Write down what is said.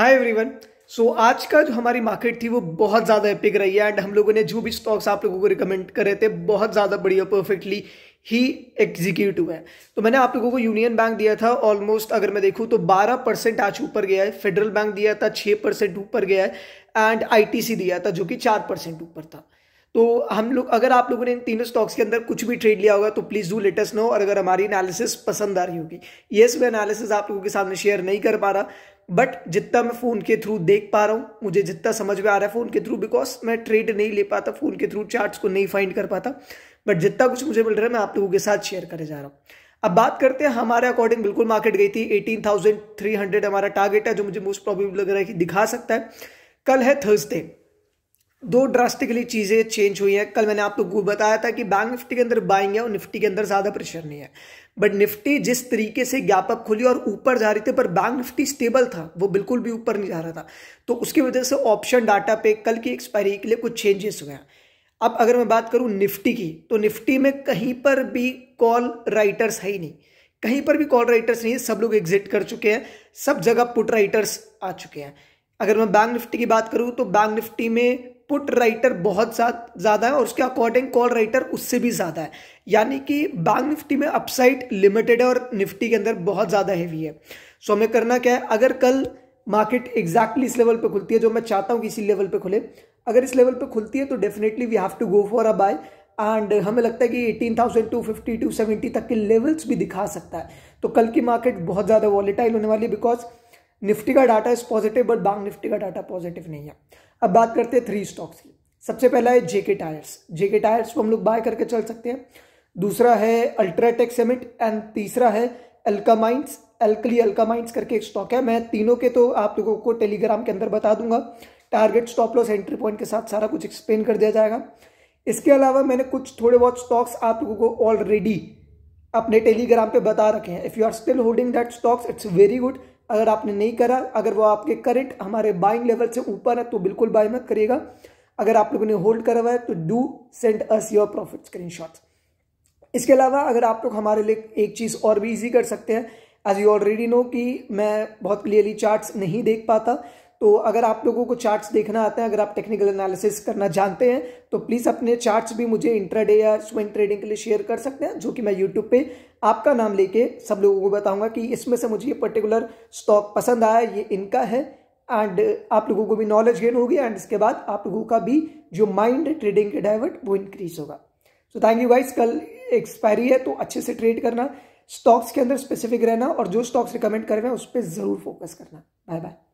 hi everyone so आज का जो हमारी मार्केट थी वो बहुत ज़्यादा एपिक रही है एंड हम लोगों ने जो भी स्टॉक्स आप लोगों को रिकमेंड करे थे बहुत ज़्यादा बढ़िया परफेक्टली ही एग्जीक्यूट हुए हैं तो मैंने आप लोगों को यूनियन बैंक दिया था ऑलमोस्ट अगर मैं देखूँ तो 12 परसेंट आज ऊपर गया है फेडरल बैंक दिया था 6 परसेंट ऊपर गया है एंड आई दिया था जो कि 4 परसेंट ऊपर था तो हम लोग अगर आप लोगों ने इन तीनों स्टॉक्स के अंदर कुछ भी ट्रेड लिया होगा तो प्लीज़ डू लेटेस्ट नो और अगर हमारी एनालिसिस पसंद आ रही होगी येस मैं एनालिसिस आप लोगों के सामने शेयर नहीं कर पा रहा बट जितना मैं फ़ोन के थ्रू देख पा रहा हूँ मुझे जितना समझ में आ रहा है फ़ोन के थ्रू बिकॉज मैं ट्रेड नहीं ले पाता फ़ोन के थ्रू चार्ट्स को नहीं फाइंड कर पाता बट जितना कुछ मुझे मिल रहा है मैं आप लोगों के साथ शेयर करे जा रहा हूँ अब बात करते हैं हमारे अकॉर्डिंग बिल्कुल मार्केट गई थी 18,300 हमारा टारगेट है जो मुझे मोस्ट प्रॉब्लम लग रहा है कि दिखा सकता है कल है थर्सडे दो ड्रास्टिकली चीज़ें चेंज हुई हैं कल मैंने आप लोग बताया था कि बैंक निफ्टी के अंदर बाइंग है और निफ्टी के अंदर ज़्यादा प्रेशर नहीं है बट निफ्टी जिस तरीके से गैप अप खुली और ऊपर जा रही थी पर बैंक निफ्टी स्टेबल था वो बिल्कुल भी ऊपर नहीं जा रहा था तो उसकी वजह से ऑप्शन डाटा पे कल की एक्सपायरी के लिए कुछ चेंजेस हुए हैं अब अगर मैं बात करूँ निफ्टी की तो निफ्टी में कहीं पर भी कॉल राइटर्स है ही नहीं कहीं पर भी कॉल राइटर्स नहीं है सब लोग एग्जिट कर चुके हैं सब जगह पुट राइटर्स आ चुके हैं अगर मैं बैंक निफ्टी की बात करूँ तो बैंक निफ्टी में पुट राइटर बहुत ज़्यादा है और उसके अकॉर्डिंग कॉल राइटर उससे भी ज़्यादा है यानी कि बैंक निफ्टी में अपसाइड लिमिटेड है और निफ्टी के अंदर बहुत ज़्यादा हैवी है सो हमें करना क्या है अगर कल मार्केट एग्जैक्टली इस लेवल पे खुलती है जो मैं चाहता हूँ कि इसी लेवल पे खुले अगर इस लेवल पे खुलती है तो definitely we have to go for a buy and हमें लगता है कि eighteen thousand two fifty to seventy तक के लेवल्स भी दिखा सकता है तो कल की मार्केट बहुत ज़्यादा वॉलीटाइल होने वाली है बिकॉज निफ्टी का data is positive but bank Nifty का डाटा पॉजिटिव नहीं है अब बात करते हैं थ्री स्टॉक्स की सबसे पहला है जेके टायर्स जेके टायर्स को हम लोग बाय करके चल सकते हैं दूसरा है अल्ट्राटेक सेमिट एंड तीसरा है एल्कामाइंस एल्कली एल्कामाइंस करके एक स्टॉक है मैं तीनों के तो आप लोगों को टेलीग्राम के अंदर बता दूंगा target stop loss entry point के साथ सारा कुछ एक्सप्लेन कर दिया जाएगा इसके अलावा मैंने कुछ थोड़े बहुत स्टॉक्स आप लोगों को ऑलरेडी अपने टेलीग्राम पे बता रखे हैं if you are still holding that stocks it's very good अगर आपने नहीं करा अगर वो आपके करंट हमारे बाइंग लेवल से ऊपर है तो बिल्कुल बाय मत करिएगा अगर आप लोगों ने होल्ड करा हुआ है तो do send us your profit screen इसके अलावा अगर आप लोग हमारे लिए एक चीज़ और भी ईजी कर सकते हैं एज यू ऑलरेडी नो कि मैं बहुत क्लियरली चार्ट्स नहीं देख पाता तो अगर आप लोगों को चार्ट्स देखना आता है अगर आप टेक्निकल एनालिसिस करना जानते हैं तो प्लीज़ अपने चार्ट्स भी मुझे इंट्राडे या स्विंग ट्रेडिंग के लिए शेयर कर सकते हैं जो कि मैं यूट्यूब पे आपका नाम लेके सब लोगों को बताऊंगा कि इसमें से मुझे ये पर्टिकुलर स्टॉक पसंद आया ये इनका है एंड uh, आप लोगों को भी नॉलेज गेन होगी एंड इसके बाद आप लोगों का भी जो माइंड ट्रेडिंग के डाइवर्ट वो इंक्रीज होगा सो थैंक यू गाइस कल एक्सपायरी है तो अच्छे से ट्रेड करना स्टॉक्स के अंदर स्पेसिफिक रहना और जो स्टॉक्स रिकमेंड कर रहे हैं उस पर ज़रूर फोकस करना बाय बाय